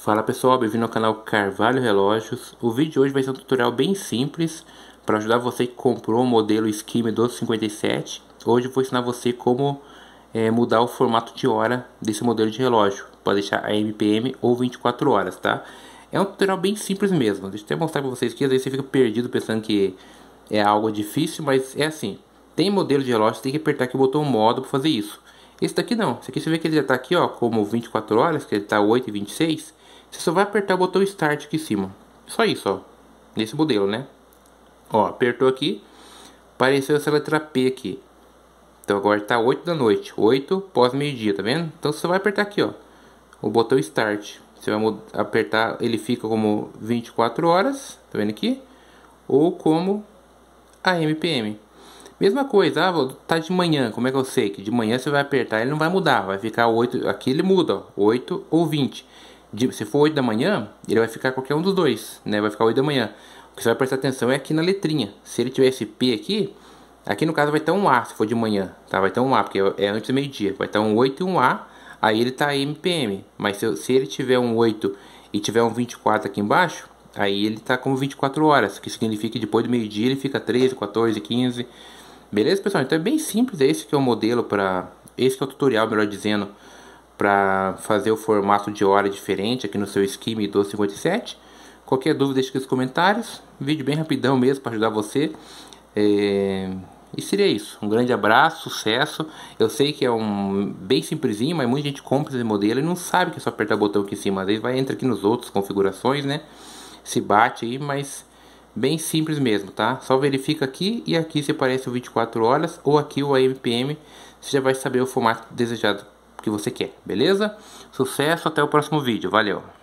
Fala pessoal, bem-vindo ao canal Carvalho Relógios. O vídeo de hoje vai ser um tutorial bem simples para ajudar você que comprou o modelo Skim 1257. Hoje eu vou ensinar você como é, mudar o formato de hora desse modelo de relógio para deixar a MPM ou 24 horas, tá? É um tutorial bem simples mesmo. Deixa eu até mostrar para vocês que às vezes você fica perdido pensando que é algo difícil, mas é assim. Tem modelo de relógio, tem que apertar aqui o botão modo para fazer isso. Esse daqui não. Esse aqui você vê que ele já está aqui, ó, como 24 horas, que ele está 8 e 26 você só vai apertar o botão Start aqui em cima. Só isso, ó. Nesse modelo, né? Ó, apertou aqui. Apareceu essa letra P aqui. Então agora tá 8 da noite. 8 pós meio-dia, tá vendo? Então você vai apertar aqui, ó. O botão Start. Você vai apertar, ele fica como 24 horas, tá vendo aqui? Ou como a MPM. Mesma coisa, ah, tá de manhã, como é que eu sei? Que de manhã você vai apertar, ele não vai mudar, vai ficar 8, aqui ele muda, ó, 8 ou 20 de, se for 8 da manhã, ele vai ficar qualquer um dos dois, né? Vai ficar 8 da manhã. O que você vai prestar atenção é aqui na letrinha. Se ele tiver esse P aqui, aqui no caso vai ter um A, se for de manhã, tá? Vai ter um A, porque é antes do meio-dia. Vai ter um 8 e um A, aí ele tá MPM. Mas se, se ele tiver um 8 e tiver um 24 aqui embaixo, aí ele tá como 24 horas, que significa que depois do meio-dia ele fica 13, 14, 15. Beleza, pessoal? Então é bem simples, é esse que é o modelo para esse que é o tutorial, melhor dizendo, para fazer o formato de hora diferente aqui no seu Scheme 1257. Qualquer dúvida, deixa aqui nos comentários. vídeo bem rapidão mesmo para ajudar você. É... E seria isso. Um grande abraço, sucesso. Eu sei que é um bem simplesinho, mas muita gente compra esse modelo e não sabe que é só apertar o botão aqui em cima. Às vezes vai entrar aqui nos outros configurações, né? Se bate aí, mas bem simples mesmo, tá? Só verifica aqui e aqui se aparece o 24 horas ou aqui o AMPM, você já vai saber o formato desejado que você quer, beleza? Sucesso, até o próximo vídeo, valeu!